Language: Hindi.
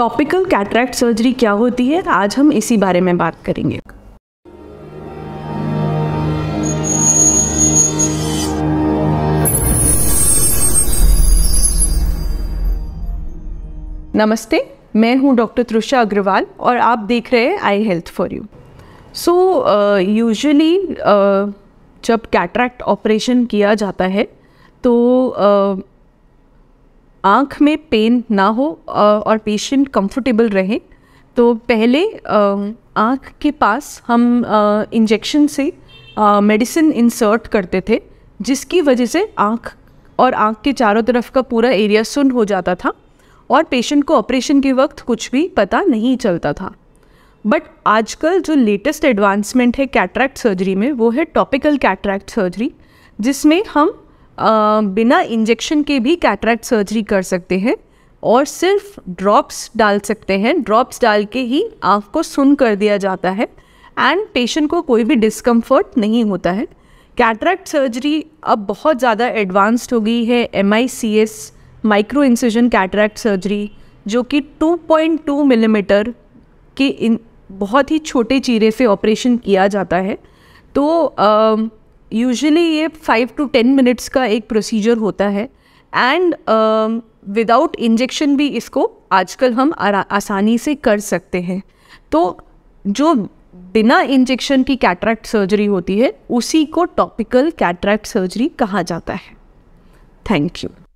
टॉपिकल कैटरैक्ट सर्जरी क्या होती है आज हम इसी बारे में बात करेंगे नमस्ते मैं हूं डॉक्टर त्रुषा अग्रवाल और आप देख रहे हैं I health for you so usually जब कैटरैक्ट ऑपरेशन किया जाता है तो uh, आँख में पेन ना हो और पेशेंट कंफर्टेबल रहे तो पहले आँख के पास हम इंजेक्शन से मेडिसिन इंसर्ट करते थे जिसकी वजह से आँख और आँख के चारों तरफ का पूरा एरिया सुन हो जाता था और पेशेंट को ऑपरेशन के वक्त कुछ भी पता नहीं चलता था बट आजकल जो लेटेस्ट एडवांसमेंट है कैटरैक्ट सर्जरी में वो है टॉपिकल कैटरैक्ट सर्जरी जिसमें हम बिना इंजेक्शन के भी कैटरैक्ट सर्जरी कर सकते हैं और सिर्फ ड्रॉप्स डाल सकते हैं ड्रॉप्स डाल के ही आँख को सुन कर दिया जाता है एंड पेशेंट को कोई भी डिस्कम्फर्ट नहीं होता है कैटरैक्ट सर्जरी अब बहुत ज़्यादा एडवांस्ड हो गई है M I C S micro incision cataract surgery जो कि 2.2 मिलीमीटर के इन बहुत ही छोटे चीरे से ऑपरेशन किया जाता है तो यूजली ये फाइव टू टेन मिनट्स का एक प्रोसीजर होता है एंड विदाउट इंजेक्शन भी इसको आजकल हम आसानी से कर सकते हैं तो जो बिना इंजेक्शन की कैटरैक्ट सर्जरी होती है उसी को टॉपिकल कैटरैक्ट सर्जरी कहा जाता है थैंक यू